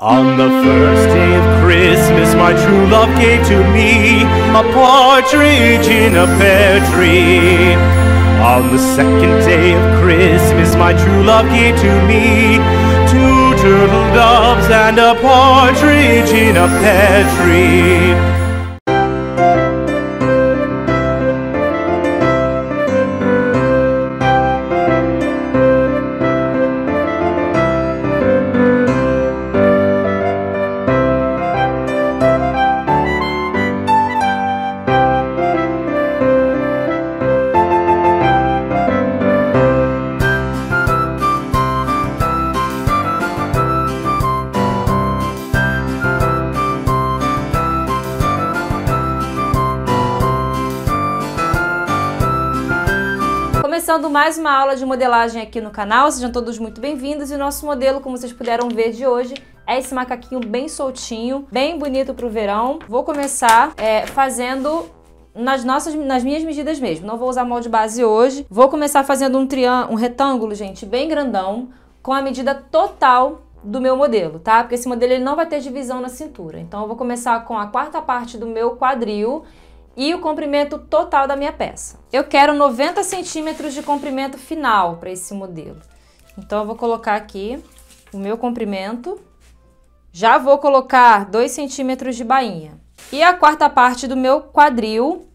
On the first day of Christmas, my true love gave to me a partridge in a pear tree. On the second day of Christmas, my true love gave to me two turtle doves and a partridge in a pear tree. mais uma aula de modelagem aqui no canal, sejam todos muito bem-vindos e nosso modelo, como vocês puderam ver de hoje, é esse macaquinho bem soltinho, bem bonito para o verão. Vou começar é, fazendo nas nossas nas minhas medidas mesmo. Não vou usar molde base hoje. Vou começar fazendo um triângulo, um retângulo, gente, bem grandão, com a medida total do meu modelo, tá? Porque esse modelo ele não vai ter divisão na cintura. Então eu vou começar com a quarta parte do meu quadril e o comprimento total da minha peça. Eu quero 90 centímetros de comprimento final para esse modelo. Então eu vou colocar aqui o meu comprimento. Já vou colocar 2 centímetros de bainha. E a quarta parte do meu quadril.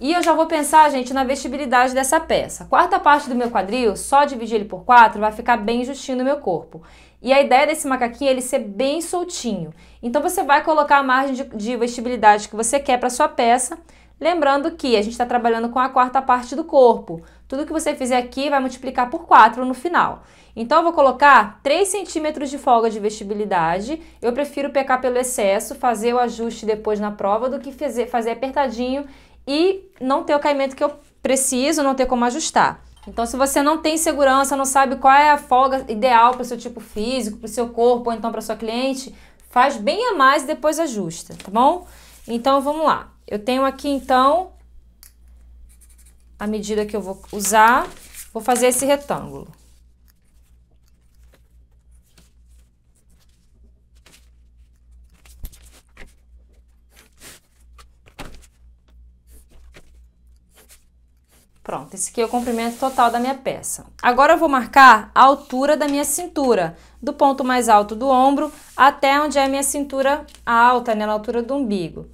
E eu já vou pensar, gente, na vestibilidade dessa peça. A quarta parte do meu quadril, só dividir ele por 4, vai ficar bem justinho no meu corpo. E a ideia desse macaquinho é ele ser bem soltinho. Então você vai colocar a margem de, de vestibilidade que você quer para sua peça, lembrando que a gente está trabalhando com a quarta parte do corpo. Tudo que você fizer aqui vai multiplicar por 4 no final. Então eu vou colocar 3 centímetros de folga de vestibilidade. Eu prefiro pecar pelo excesso, fazer o ajuste depois na prova, do que fazer, fazer apertadinho e não ter o caimento que eu preciso, não ter como ajustar. Então, se você não tem segurança, não sabe qual é a folga ideal para o seu tipo físico, para o seu corpo, ou então para sua cliente, faz bem a mais e depois ajusta, tá bom? Então, vamos lá. Eu tenho aqui, então, a medida que eu vou usar, vou fazer esse retângulo. Pronto, esse aqui é o comprimento total da minha peça. Agora eu vou marcar a altura da minha cintura, do ponto mais alto do ombro até onde é a minha cintura alta, né, na altura do umbigo.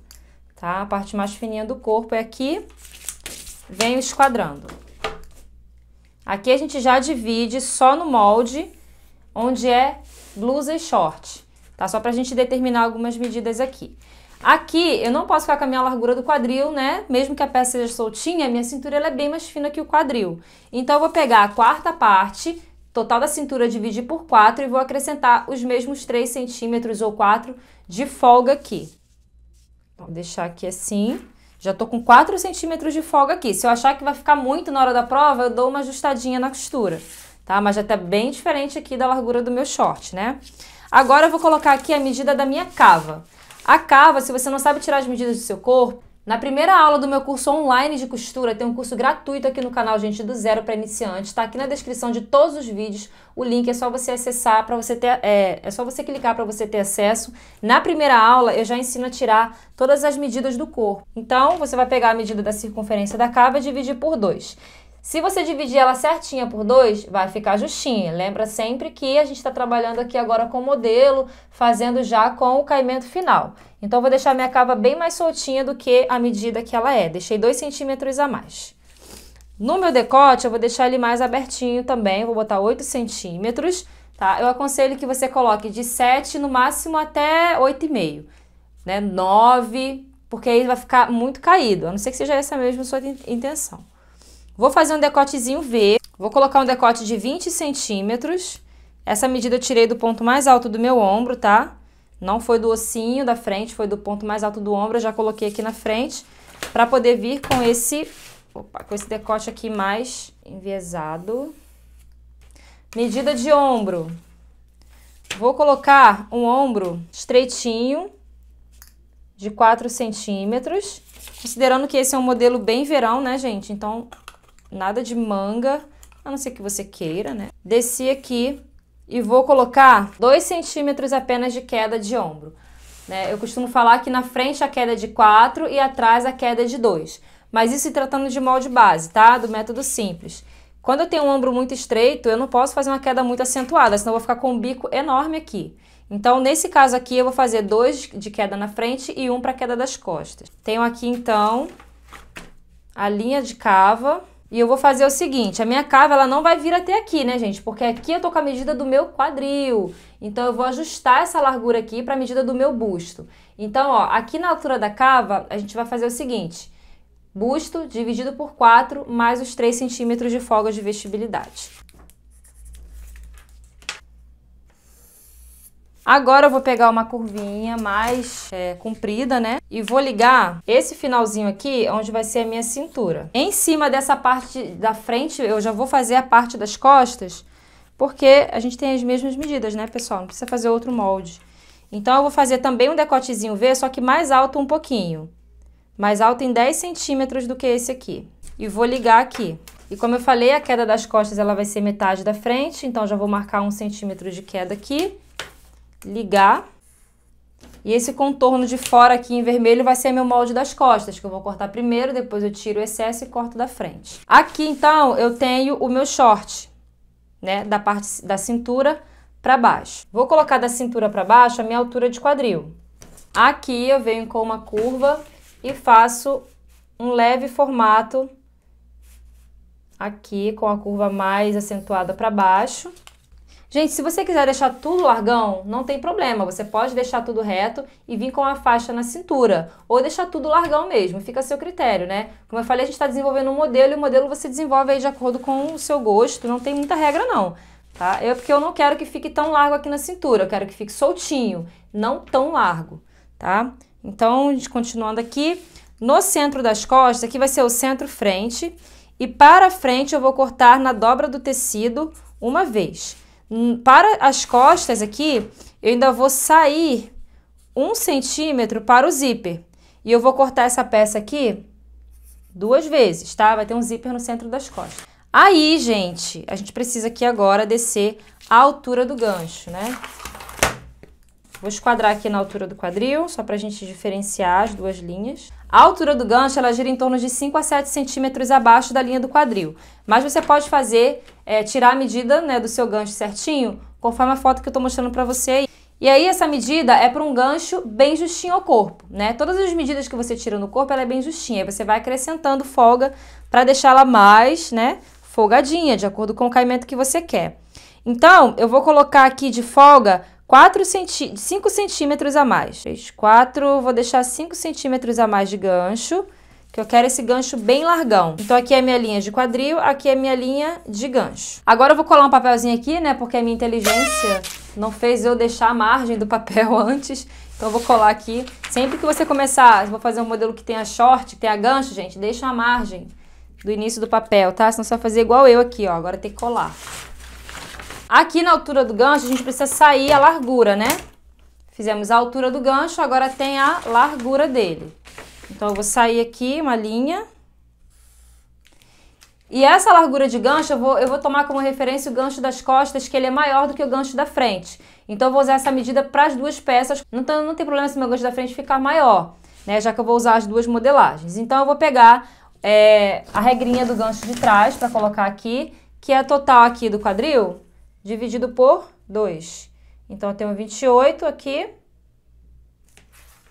Tá? A parte mais fininha do corpo é aqui, venho esquadrando. Aqui a gente já divide só no molde onde é blusa e short, tá? Só pra gente determinar algumas medidas aqui. Aqui eu não posso ficar com a minha largura do quadril, né? Mesmo que a peça seja soltinha, minha cintura ela é bem mais fina que o quadril. Então eu vou pegar a quarta parte, total da cintura dividir por 4 e vou acrescentar os mesmos 3 centímetros ou 4 de folga aqui. Vou deixar aqui assim. Já tô com 4 centímetros de folga aqui. Se eu achar que vai ficar muito na hora da prova, eu dou uma ajustadinha na costura, tá? Mas já tá bem diferente aqui da largura do meu short, né? Agora eu vou colocar aqui a medida da minha cava. A cava, se você não sabe tirar as medidas do seu corpo, na primeira aula do meu curso online de costura, tem um curso gratuito aqui no canal Gente do Zero para Iniciantes. Está aqui na descrição de todos os vídeos. O link é só você acessar para você ter. É, é só você clicar para você ter acesso. Na primeira aula, eu já ensino a tirar todas as medidas do corpo. Então, você vai pegar a medida da circunferência da cava e dividir por 2. Se você dividir ela certinha por 2, vai ficar justinha. Lembra sempre que a gente está trabalhando aqui agora com o modelo, fazendo já com o caimento final. Então, vou deixar minha cava bem mais soltinha do que a medida que ela é. Deixei 2 centímetros a mais. No meu decote, eu vou deixar ele mais abertinho também, vou botar 8 centímetros, tá? Eu aconselho que você coloque de 7 no máximo até 8,5, né? 9, porque aí vai ficar muito caído, a não ser que seja essa mesmo sua intenção. Vou fazer um decotezinho V, vou colocar um decote de 20 centímetros. Essa medida eu tirei do ponto mais alto do meu ombro, tá? Não foi do ossinho da frente, foi do ponto mais alto do ombro, eu já coloquei aqui na frente, para poder vir com esse, opa, com esse decote aqui mais enviesado. Medida de ombro. Vou colocar um ombro estreitinho, de 4 centímetros. Considerando que esse é um modelo bem verão, né, gente? Então, nada de manga, a não ser que você queira, né? Desci aqui e vou colocar 2 centímetros apenas de queda de ombro. Né? Eu costumo falar que na frente a queda é de 4 e atrás a queda é de 2. Mas isso se tratando de molde base, tá? Do método simples. Quando eu tenho um ombro muito estreito, eu não posso fazer uma queda muito acentuada, senão eu vou ficar com um bico enorme aqui. Então, nesse caso aqui, eu vou fazer dois de queda na frente e um para queda das costas. Tenho aqui, então, a linha de cava e eu vou fazer o seguinte, a minha cava ela não vai vir até aqui, né, gente? Porque aqui eu tô com a medida do meu quadril. Então eu vou ajustar essa largura aqui para a medida do meu busto. Então, ó, aqui na altura da cava, a gente vai fazer o seguinte. Busto dividido por 4 mais os 3 centímetros de folga de vestibilidade. Agora eu vou pegar uma curvinha mais é, comprida, né? E vou ligar esse finalzinho aqui, onde vai ser a minha cintura. Em cima dessa parte da frente, eu já vou fazer a parte das costas, porque a gente tem as mesmas medidas, né, pessoal? Não precisa fazer outro molde. Então, eu vou fazer também um decotezinho V, só que mais alto um pouquinho. Mais alto em 10 centímetros do que esse aqui. E vou ligar aqui. E como eu falei, a queda das costas ela vai ser metade da frente, então já vou marcar um centímetro de queda aqui ligar. E esse contorno de fora aqui em vermelho vai ser meu molde das costas, que eu vou cortar primeiro, depois eu tiro o excesso e corto da frente. Aqui, então, eu tenho o meu short, né, da parte da cintura para baixo. Vou colocar da cintura para baixo a minha altura de quadril. Aqui eu venho com uma curva e faço um leve formato aqui com a curva mais acentuada para baixo. Gente, se você quiser deixar tudo largão, não tem problema. Você pode deixar tudo reto e vir com a faixa na cintura. Ou deixar tudo largão mesmo, fica a seu critério, né? Como eu falei, a gente está desenvolvendo um modelo e o modelo você desenvolve aí de acordo com o seu gosto. Não tem muita regra, não tá? Eu, porque eu não quero que fique tão largo aqui na cintura, eu quero que fique soltinho, não tão largo, tá? Então, continuando aqui, no centro das costas, aqui vai ser o centro frente, e para frente eu vou cortar na dobra do tecido uma vez. Hum, para as costas aqui, eu ainda vou sair um centímetro para o zíper. E eu vou cortar essa peça aqui duas vezes, tá? Vai ter um zíper no centro das costas. Aí, gente, a gente precisa aqui agora descer a altura do gancho, né? Vou esquadrar aqui na altura do quadril, só pra gente diferenciar as duas linhas. A altura do gancho ela gira em torno de 5 a 7 centímetros abaixo da linha do quadril. Mas você pode fazer, é, tirar a medida né, do seu gancho certinho, conforme a foto que eu estou mostrando para você. E aí essa medida é para um gancho bem justinho ao corpo, né? Todas as medidas que você tira no corpo, ela é bem justinha. Aí você vai acrescentando folga para deixá-la mais, né, folgadinha, de acordo com o caimento que você quer. Então, eu vou colocar aqui de folga 4 centí 5 centímetros a mais. Fez 4, vou deixar 5 centímetros a mais de gancho, que eu quero esse gancho bem largão. Então aqui é a minha linha de quadril, aqui é a minha linha de gancho. Agora eu vou colar um papelzinho aqui, né, porque a minha inteligência não fez eu deixar a margem do papel antes. Então eu vou colar aqui. Sempre que você começar, vou fazer um modelo que tenha short, que tenha gancho, gente, deixa a margem do início do papel, tá? Senão você vai fazer igual eu aqui, ó. Agora tem que colar. Aqui na altura do gancho, a gente precisa sair a largura, né? Fizemos a altura do gancho, agora tem a largura dele. Então, eu vou sair aqui uma linha. E essa largura de gancho, eu vou, eu vou tomar como referência o gancho das costas, que ele é maior do que o gancho da frente. Então, eu vou usar essa medida para as duas peças. não tem problema se meu gancho da frente ficar maior, né? Já que eu vou usar as duas modelagens. Então, eu vou pegar é, a regrinha do gancho de trás para colocar aqui, que é total aqui do quadril dividido por 2. Então, eu tenho 28 aqui.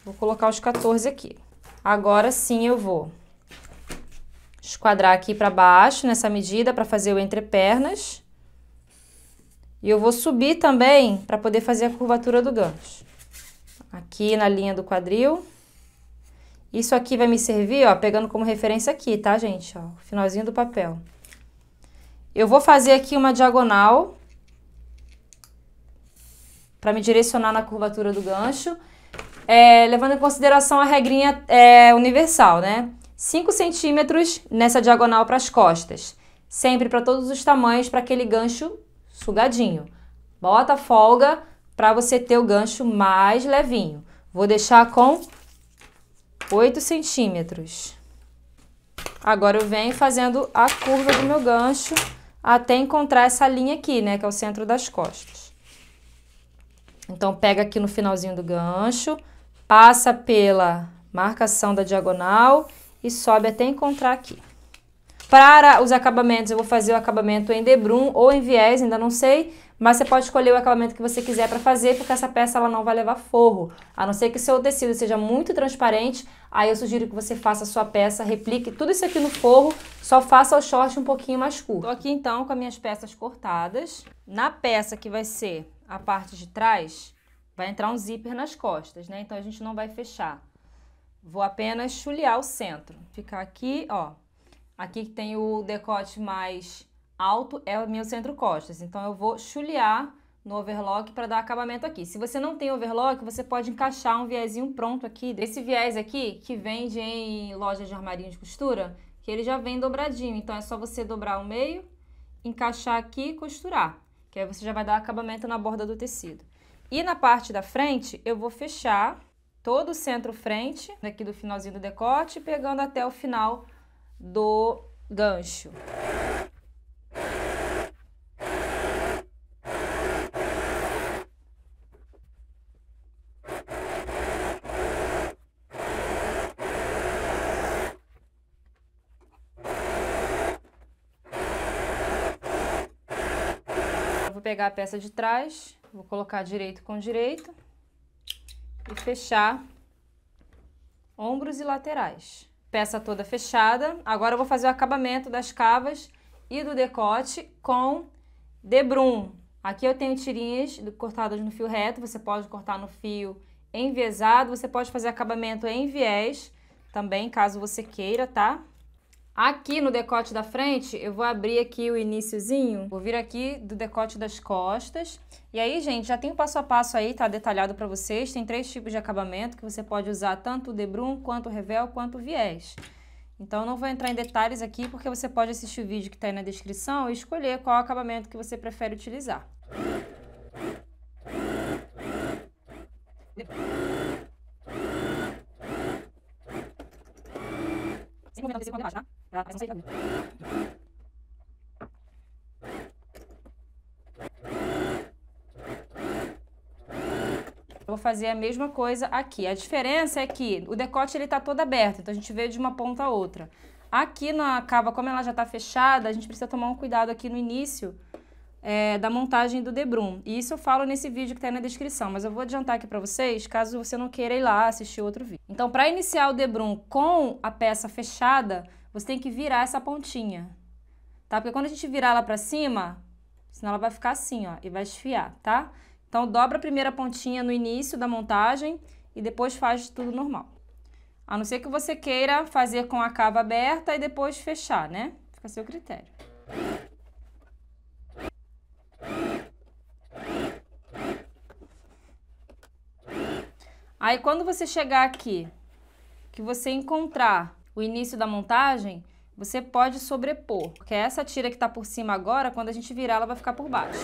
Vou colocar os 14 aqui. Agora sim eu vou esquadrar aqui para baixo nessa medida para fazer o entrepernas. E eu vou subir também para poder fazer a curvatura do gancho. Aqui na linha do quadril. Isso aqui vai me servir, ó, pegando como referência aqui, tá, gente? Ó, finalzinho do papel. Eu vou fazer aqui uma diagonal para me direcionar na curvatura do gancho, é, levando em consideração a regrinha é, universal, né? 5 centímetros nessa diagonal para as costas, sempre para todos os tamanhos, para aquele gancho sugadinho. Bota folga para você ter o gancho mais levinho. Vou deixar com 8 centímetros. Agora eu venho fazendo a curva do meu gancho até encontrar essa linha aqui, né, que é o centro das costas. Então, pega aqui no finalzinho do gancho, passa pela marcação da diagonal e sobe até encontrar aqui. Para os acabamentos, eu vou fazer o acabamento em debrum ou em viés, ainda não sei, mas você pode escolher o acabamento que você quiser para fazer, porque essa peça ela não vai levar forro. A não ser que seu tecido seja muito transparente, aí eu sugiro que você faça a sua peça, replique tudo isso aqui no forro, só faça o short um pouquinho mais curto. Estou aqui então com as minhas peças cortadas. Na peça que vai ser a parte de trás, vai entrar um zíper nas costas, né? Então, a gente não vai fechar. Vou apenas chulear o centro. Ficar aqui, ó. Aqui que tem o decote mais alto é o meu centro costas. Então, eu vou chulear no overlock para dar acabamento aqui. Se você não tem overlock, você pode encaixar um viezinho pronto aqui. Esse viés aqui, que vende em lojas de armarinho de costura, que ele já vem dobradinho. Então, é só você dobrar o meio, encaixar aqui e costurar que aí você já vai dar acabamento na borda do tecido. E na parte da frente, eu vou fechar todo o centro-frente, daqui do finalzinho do decote, pegando até o final do gancho. pegar a peça de trás, vou colocar direito com direito e fechar ombros e laterais. Peça toda fechada. Agora eu vou fazer o acabamento das cavas e do decote com debrum. Aqui eu tenho tirinhas cortadas no fio reto, você pode cortar no fio enviesado, você pode fazer acabamento em viés também, caso você queira, tá? Aqui no decote da frente, eu vou abrir aqui o iníciozinho, vou vir aqui do decote das costas. E aí, gente, já tem o passo a passo aí, tá detalhado para vocês. Tem três tipos de acabamento que você pode usar, tanto o debrum, quanto o revel, quanto o viés. Então, não vou entrar em detalhes aqui, porque você pode assistir o vídeo que está aí na descrição e escolher qual acabamento que você prefere utilizar. tá? Vou fazer a mesma coisa aqui. A diferença é que o decote ele tá todo aberto, então a gente vê de uma ponta a outra. Aqui na cava, como ela já está fechada, a gente precisa tomar um cuidado aqui no início é, da montagem do debrum. E isso eu falo nesse vídeo que está na descrição, mas eu vou adiantar aqui para vocês, caso você não queira ir lá assistir outro vídeo. Então, para iniciar o debrum com a peça fechada, você tem que virar essa pontinha, tá? Porque quando a gente virar ela pra cima, senão ela vai ficar assim, ó, e vai esfiar, tá? Então, dobra a primeira pontinha no início da montagem e depois faz tudo normal. A não ser que você queira fazer com a cava aberta e depois fechar, né? Fica a seu critério. Aí, quando você chegar aqui, que você encontrar o início da montagem, você pode sobrepor, porque essa tira que está por cima agora, quando a gente virar, ela vai ficar por baixo.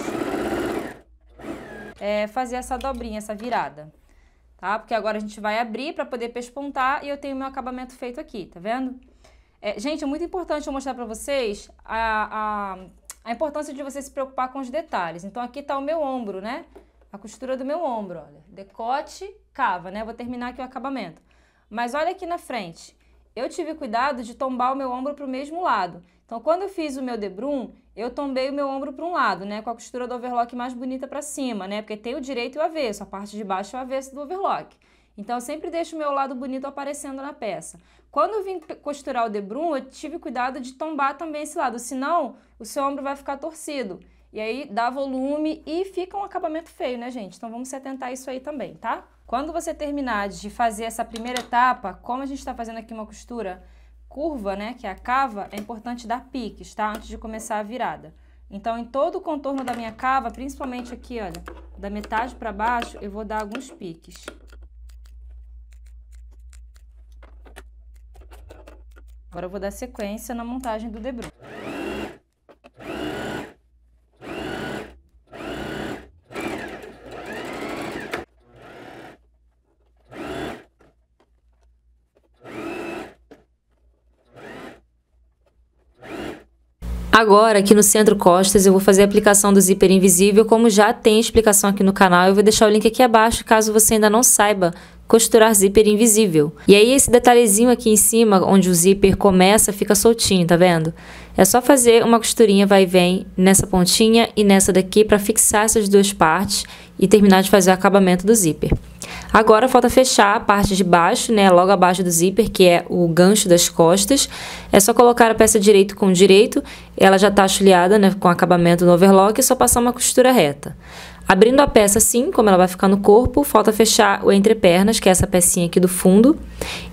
É fazer essa dobrinha, essa virada, tá? Porque agora a gente vai abrir para poder pespontar e eu tenho meu acabamento feito aqui, tá vendo? É, gente, é muito importante eu mostrar para vocês a, a, a, importância de você se preocupar com os detalhes. Então, aqui está o meu ombro, né? A costura do meu ombro, olha. Decote, cava, né? Vou terminar aqui o acabamento. Mas olha aqui na frente, eu tive cuidado de tombar o meu ombro para o mesmo lado. Então, quando eu fiz o meu debrum, eu tombei o meu ombro para um lado, né? Com a costura do overlock mais bonita para cima, né? Porque tem o direito e o avesso, a parte de baixo é o avesso do overlock. Então, eu sempre deixo o meu lado bonito aparecendo na peça. Quando eu vim costurar o debrum, eu tive cuidado de tombar também esse lado, senão o seu ombro vai ficar torcido. E aí dá volume e fica um acabamento feio, né, gente? Então vamos se atentar a isso aí também, tá? Quando você terminar de fazer essa primeira etapa, como a gente está fazendo aqui uma costura curva, né, que é a cava, é importante dar piques, tá? Antes de começar a virada. Então, em todo o contorno da minha cava, principalmente aqui, olha, da metade para baixo, eu vou dar alguns piques. Agora eu vou dar sequência na montagem do debruço. Agora, aqui no Centro Costas, eu vou fazer a aplicação do zíper invisível, como já tem explicação aqui no canal, eu vou deixar o link aqui abaixo, caso você ainda não saiba costurar zíper invisível. E aí esse detalhezinho aqui em cima, onde o zíper começa, fica soltinho, tá vendo? É só fazer uma costurinha vai e vem nessa pontinha e nessa daqui para fixar essas duas partes e terminar de fazer o acabamento do zíper. Agora falta fechar a parte de baixo, né, logo abaixo do zíper, que é o gancho das costas. É só colocar a peça direito com direito, ela já está chuleada, né, com acabamento no overlock, é só passar uma costura reta. Abrindo a peça assim, como ela vai ficar no corpo, falta fechar o entrepernas, que é essa pecinha aqui do fundo,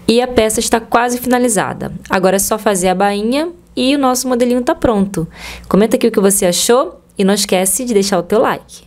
e a peça está quase finalizada. Agora é só fazer a bainha e o nosso modelinho está pronto. Comenta aqui o que você achou e não esquece de deixar o teu like.